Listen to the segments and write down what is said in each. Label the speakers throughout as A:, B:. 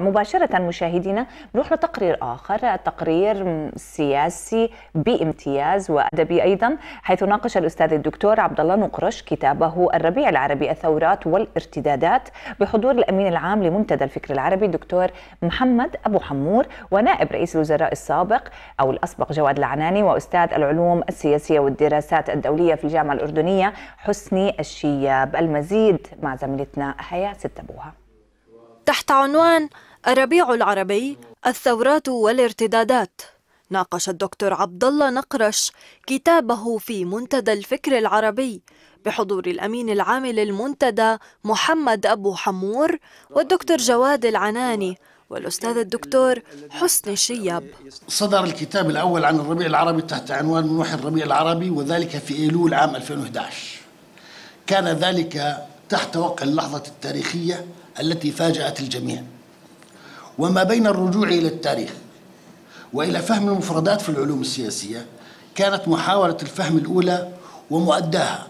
A: مباشرة مشاهدينا نروح لتقرير آخر تقرير سياسي بامتياز وأدبي أيضا حيث ناقش الأستاذ الدكتور عبد الله نقرش كتابه الربيع العربي الثورات والارتدادات بحضور الأمين العام لمنتدى الفكر العربي الدكتور محمد أبو حمور ونائب رئيس الوزراء السابق أو الأسبق جواد العناني وأستاذ العلوم السياسية والدراسات الدولية في الجامعة الأردنية حسني الشياب المزيد مع زميلتنا حياة ستبوها
B: تحت عنوان الربيع العربي الثورات والارتدادات ناقش الدكتور عبد الله نقرش كتابه في منتدى الفكر العربي بحضور الأمين العام للمنتدى محمد أبو حمور والدكتور جواد العناني والأستاذ الدكتور حسن الشياب
C: صدر الكتاب الأول عن الربيع العربي تحت عنوان منوح الربيع العربي وذلك في إيلول عام 2011 كان ذلك تحت وقع اللحظة التاريخية التي فاجأت الجميع وما بين الرجوع إلى التاريخ وإلى فهم المفردات في العلوم السياسية كانت محاولة الفهم الأولى ومؤداها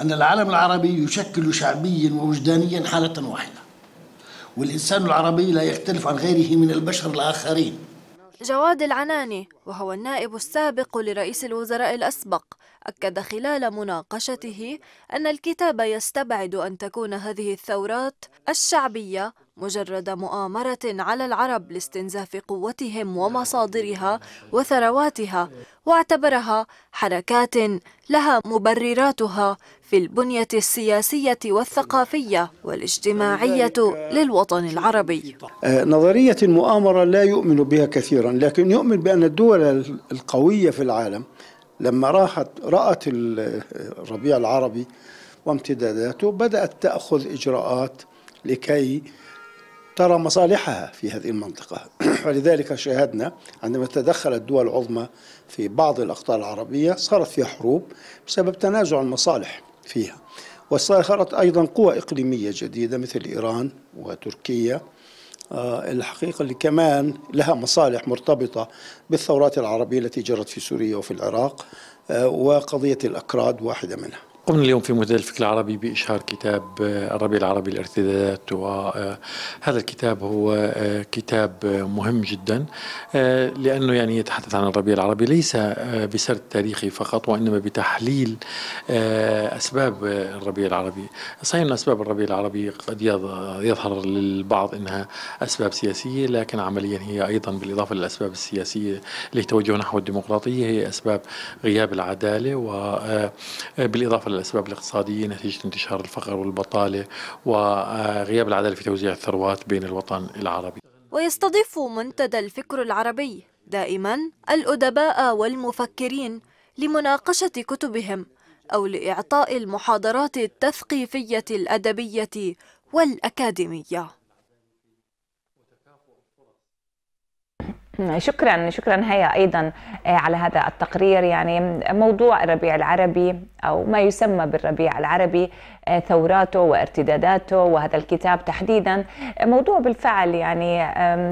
C: أن العالم العربي يشكل شعبيا ووجدانيا حالة واحدة والإنسان العربي لا يختلف عن غيره من البشر الآخرين
B: جواد العناني وهو النائب السابق لرئيس الوزراء الأسبق أكد خلال مناقشته أن الكتاب يستبعد أن تكون هذه الثورات الشعبية مجرد مؤامرة على العرب لاستنزاف قوتهم ومصادرها وثرواتها واعتبرها حركات لها مبرراتها في البنية السياسية والثقافية والاجتماعية للوطن العربي
D: آه، نظرية المؤامرة لا يؤمن بها كثيرا لكن يؤمن بأن الدول القوية في العالم لما راحت رأت الربيع العربي وامتداداته بدأت تأخذ إجراءات لكي ترى مصالحها في هذه المنطقة ولذلك شاهدنا عندما تدخلت دول عظمى في بعض الأقطار العربية صارت فيها حروب بسبب تنازع المصالح فيها وصارت أيضا قوى إقليمية جديدة مثل إيران وتركيا آه، الحقيقة اللي كمان لها مصالح مرتبطة بالثورات العربية التي جرت في سوريا وفي العراق آه، وقضية الأكراد واحدة منها
E: قمنا اليوم في منتدى الفكر العربي بإشهار كتاب آه، الربيع العربي الارتدادات وهذا آه، الكتاب هو آه، كتاب مهم جدا لأنه يعني يتحدث عن الربيع العربي ليس بسرد تاريخي فقط وإنما بتحليل أسباب الربيع العربي صحيح أن أسباب الربيع العربي قد يظهر للبعض أنها أسباب سياسية لكن عمليا هي أيضا بالإضافة للأسباب السياسية اللي توجه نحو الديمقراطية هي أسباب غياب العدالة وبالإضافة الأسباب الاقتصادية نتيجة انتشار الفقر والبطالة وغياب العدالة في توزيع الثروات بين الوطن العربي
B: ويستضيف منتدى الفكر العربي دائما الأدباء والمفكرين لمناقشة كتبهم أو لإعطاء المحاضرات التثقيفية الأدبية والأكاديمية
A: شكرا شكرا هيا ايضا آه، على هذا التقرير يعني موضوع الربيع العربي أو ما يسمى بالربيع العربي آه، ثوراته وارتداداته وهذا الكتاب تحديدا آه، موضوع بالفعل يعني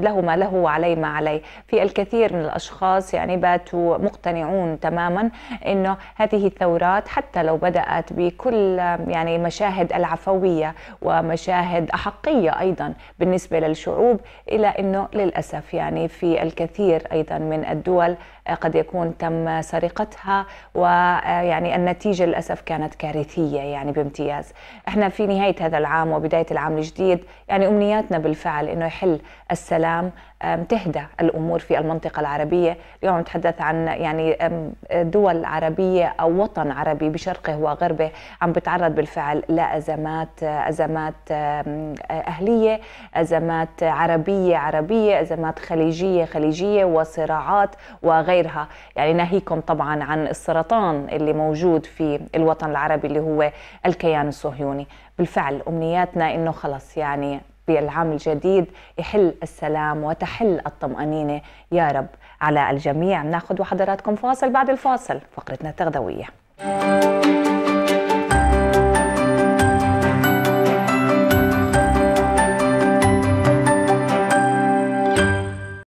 A: له ما له وعليه ما عليه في الكثير من الأشخاص يعني باتوا مقتنعون تماما أنه هذه الثورات حتى لو بدأت بكل يعني مشاهد العفوية ومشاهد أحقية أيضا بالنسبة للشعوب إلى أنه للأسف يعني في الكثير أيضا من الدول آه، قد يكون تم سرقتها ويعني النتيجة للأسف كانت كارثية يعني بامتياز احنا في نهاية هذا العام وبداية العام الجديد يعني أمنياتنا بالفعل أنه يحل السلام تهدى الأمور في المنطقة العربية اليوم نتحدث عن يعني دول عربية أو وطن عربي بشرقه وغربه عم بتعرض بالفعل لأزمات أزمات أهلية أزمات عربية عربية أزمات خليجية خليجية وصراعات وغيرها يعني ناهيكم طبعا عن السرطان اللي موجود في في الوطن العربي اللي هو الكيان الصهيوني بالفعل أمنياتنا أنه خلص يعني بالعام الجديد يحل السلام وتحل الطمأنينة يا رب على الجميع ناخذ وحضراتكم فاصل بعد الفاصل فقرتنا التغذوية